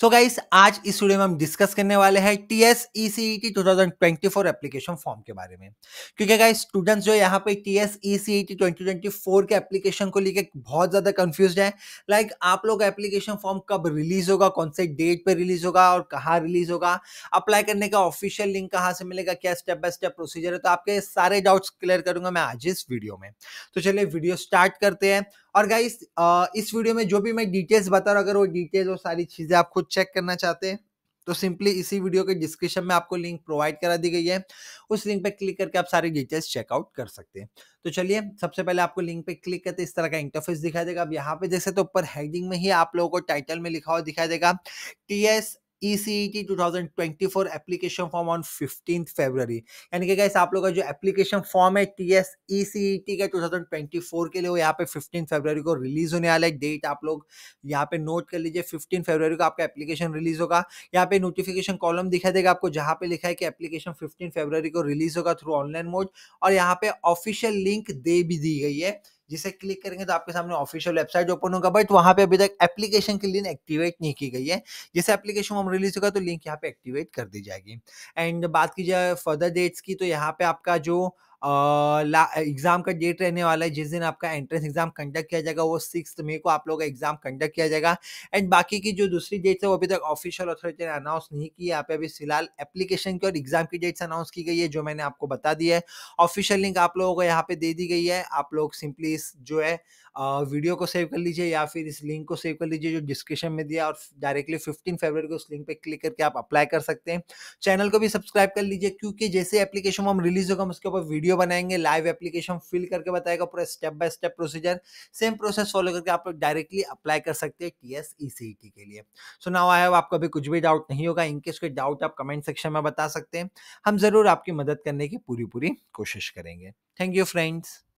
सो so guys आज इस video में हम डिस्कस करने वाले हैं T S E C E T two thousand twenty four application form के बारे में क्योंकि गाइस स्टूडेंट्स जो यहाँ पे T S E C E T twenty twenty four के एप्लीकेशन को लेकर बहुत ज़्यादा कंफ्यूज है लाइक like, आप लोग एप्लीकेशन फॉर्म कब रिलीज होगा कौन से डेट पर रिलीज होगा और कहाँ रिलीज होगा अप्लाई करने का ऑफिशियल लिंक कहाँ से मिलेगा क्या स्टेप बाय स्टेप प्रोसीजर है तो आपके सारे डाउट्स क्लियर करूंगा मैं आज इस वीडियो में तो चलिए वीडियो स्टार्ट करते हैं और गाइस इस वीडियो में जो भी मैं डिटेल्स बता रहा हूँ अगर वो डिटेल्स और सारी चीज़ें आप खुद चेक करना चाहते हैं तो सिंपली इसी वीडियो के डिस्क्रिप्शन में आपको लिंक प्रोवाइड करा दी गई है उस लिंक पर क्लिक करके आप सारी डिटेल्स चेकआउट कर सकते हैं तो चलिए सबसे पहले आपको लिंक पे क्लिक करते इस तरह का इंटरफेस दिखाई देगा अब यहाँ पे जैसे तो ऊपर हेडिंग में ही आप लोगों को टाइटल में लिखा हुआ दिखाई देगा T S ECET 2024 application form on fifteen February यानी कि गैस आप लोग का जो एप्लीकेशन फॉर्म है T S E C E T का 2024 के लिए वो यहाँ पे फिफ्टीन फरवरी को रिलीज होने वाला है डेट आप लोग यहाँ पे नोट कर लीजिए फिफ्टीन फरवरी को आपका एप्लीकेशन रिलीज होगा यहाँ पे नोटिफिकेशन कॉलम दिखा देगा आपको जहाँ पे लिखा है कि एप्लीकेशन फिफ्टीन फरवरी को रिलीज होगा थ्रू ऑनलाइन मोड और यहाँ पे ऑफिशियल लिंक दे भी दी गई है जिसे क्लिक करेंगे तो आपके सामने ऑफिशियल वेबसाइट ओपन होगा बट वहाँ पे अभी तक एप्लीकेशन की लिंक एक्टिवेट नहीं की गई है जैसे एप्लीकेशन हम रिलीज होगा तो लिंक यहाँ पे एक्टिवेट कर दी जाएगी एंड बात की जाए फर्दर डेट्स की तो यहाँ पे आपका जो एग्ज़ाम का डेट रहने वाला है जिस दिन आपका एंट्रेंस एग्ज़ाम कंडक्ट किया जाएगा वो सिक्स मे को आप लोग का एग्ज़ाम कंडक्ट किया जाएगा एंड बाकी की जो दूसरी डेट्स है वो अभी तक ऑफिशियल अथॉरिटी ने अनाउंस नहीं की यहाँ पे अभी फिलहाल एप्लीकेशन की और एग्ज़ाम की डेट्स अनाउंस की गई है जो मैंने आपको बता दी है ऑफिशियल लिंक आप लोगों को यहाँ पे दे दी गई है आप लोग सिंपली इस जो है वीडियो को सेव कर लीजिए या फिर इस लिंक को सेव कर लीजिए जो डिस्क्रिप्शन में दिया और डायरेक्टली फिफ्टीन फरवरी को उस लिंक पे क्लिक करके आप अप्लाई कर सकते हैं चैनल को भी सब्सक्राइब कर लीजिए क्योंकि जैसे एप्लीकेशन हम रिलीज होगा हम उसके ऊपर वीडियो वीडियो बनाएंगे लाइव एप्लीकेशन फिल करके बताएगा पूरा step by step procedure same process follow करके आप डायरेक्टली अप्लाई कर सकते हैं T S E C T के लिए सो नाउ आई हैव आपको अभी कुछ भी डाउट नहीं होगा इनकेस कोई डाउट आप कमेंट सेक्शन में बता सकते हैं हम ज़रूर आपकी मदद करने की पूरी पूरी कोशिश करेंगे थैंक यू फ्रेंड्स